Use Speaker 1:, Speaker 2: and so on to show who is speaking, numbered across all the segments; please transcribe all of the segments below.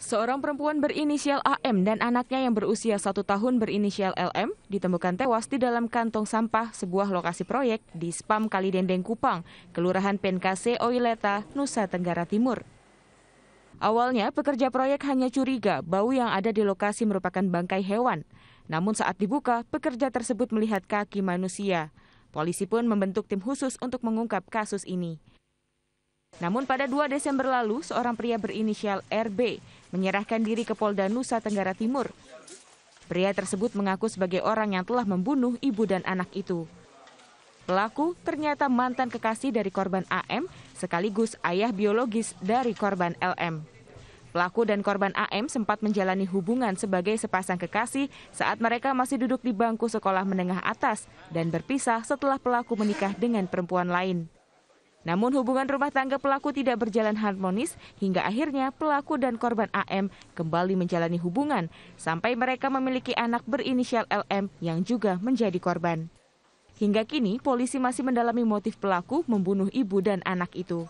Speaker 1: Seorang perempuan berinisial AM dan anaknya yang berusia satu tahun berinisial LM ditemukan tewas di dalam kantong sampah sebuah lokasi proyek di Spam Kalidendeng Kupang, Kelurahan Penkase, Oileta, Nusa Tenggara Timur. Awalnya, pekerja proyek hanya curiga bau yang ada di lokasi merupakan bangkai hewan. Namun saat dibuka, pekerja tersebut melihat kaki manusia. Polisi pun membentuk tim khusus untuk mengungkap kasus ini. Namun pada 2 Desember lalu, seorang pria berinisial RB menyerahkan diri ke Polda Nusa Tenggara Timur. Pria tersebut mengaku sebagai orang yang telah membunuh ibu dan anak itu. Pelaku ternyata mantan kekasih dari korban AM sekaligus ayah biologis dari korban LM. Pelaku dan korban AM sempat menjalani hubungan sebagai sepasang kekasih saat mereka masih duduk di bangku sekolah menengah atas dan berpisah setelah pelaku menikah dengan perempuan lain. Namun hubungan rumah tangga pelaku tidak berjalan harmonis hingga akhirnya pelaku dan korban AM kembali menjalani hubungan sampai mereka memiliki anak berinisial LM yang juga menjadi korban. Hingga kini polisi masih mendalami motif pelaku membunuh ibu dan anak itu.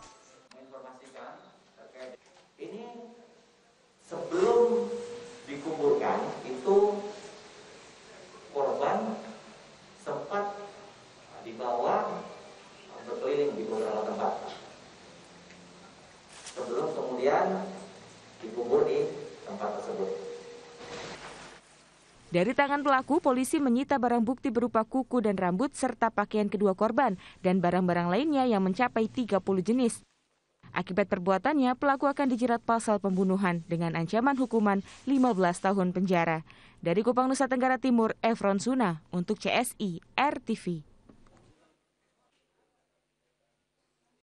Speaker 1: korban dikubur di tempat tersebut. Dari tangan pelaku, polisi menyita barang bukti berupa kuku dan rambut serta pakaian kedua korban dan barang-barang lainnya yang mencapai 30 jenis. Akibat perbuatannya, pelaku akan dijerat pasal pembunuhan dengan ancaman hukuman 15 tahun penjara. Dari Kupang Nusa Tenggara Timur, Efron Suna untuk CSI RTV.